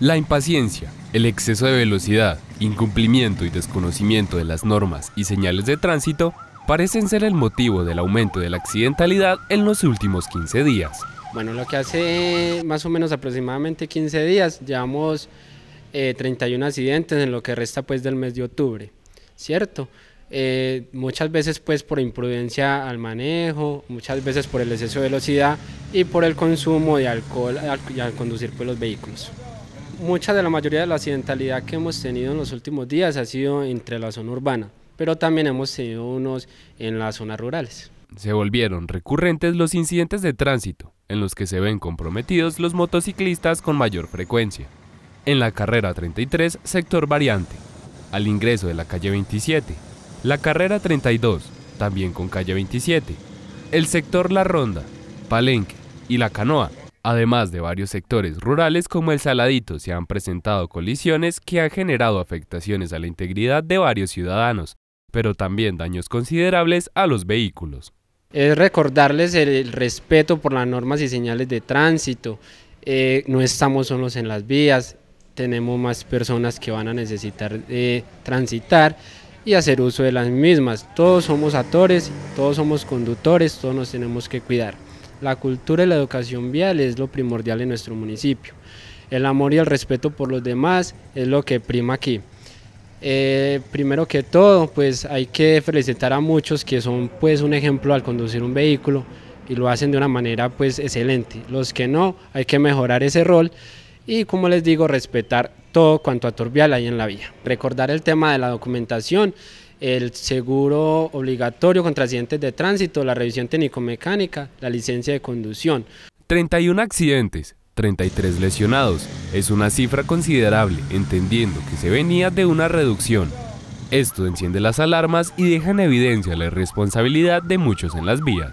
La impaciencia, el exceso de velocidad, incumplimiento y desconocimiento de las normas y señales de tránsito parecen ser el motivo del aumento de la accidentalidad en los últimos 15 días. Bueno, lo que hace más o menos aproximadamente 15 días, llevamos 31 eh, accidentes en lo que resta pues del mes de octubre, ¿cierto? Eh, muchas veces pues por imprudencia al manejo, muchas veces por el exceso de velocidad y por el consumo de alcohol al, al conducir pues los vehículos mucha de la mayoría de la accidentalidad que hemos tenido en los últimos días ha sido entre la zona urbana, pero también hemos tenido unos en las zonas rurales. Se volvieron recurrentes los incidentes de tránsito, en los que se ven comprometidos los motociclistas con mayor frecuencia. En la carrera 33, sector variante, al ingreso de la calle 27, la carrera 32, también con calle 27, el sector La Ronda, Palenque y La Canoa, Además de varios sectores rurales como el Saladito se han presentado colisiones que han generado afectaciones a la integridad de varios ciudadanos, pero también daños considerables a los vehículos. Es recordarles el respeto por las normas y señales de tránsito. Eh, no estamos solos en las vías, tenemos más personas que van a necesitar eh, transitar y hacer uso de las mismas. Todos somos actores, todos somos conductores, todos nos tenemos que cuidar. La cultura y la educación vial es lo primordial en nuestro municipio. El amor y el respeto por los demás es lo que prima aquí. Eh, primero que todo, pues hay que felicitar a muchos que son pues un ejemplo al conducir un vehículo y lo hacen de una manera pues excelente. Los que no, hay que mejorar ese rol y como les digo, respetar todo cuanto a Torvial hay en la vía. Recordar el tema de la documentación el seguro obligatorio contra accidentes de tránsito, la revisión técnico-mecánica, la licencia de conducción. 31 accidentes, 33 lesionados, es una cifra considerable, entendiendo que se venía de una reducción. Esto enciende las alarmas y deja en evidencia la irresponsabilidad de muchos en las vías.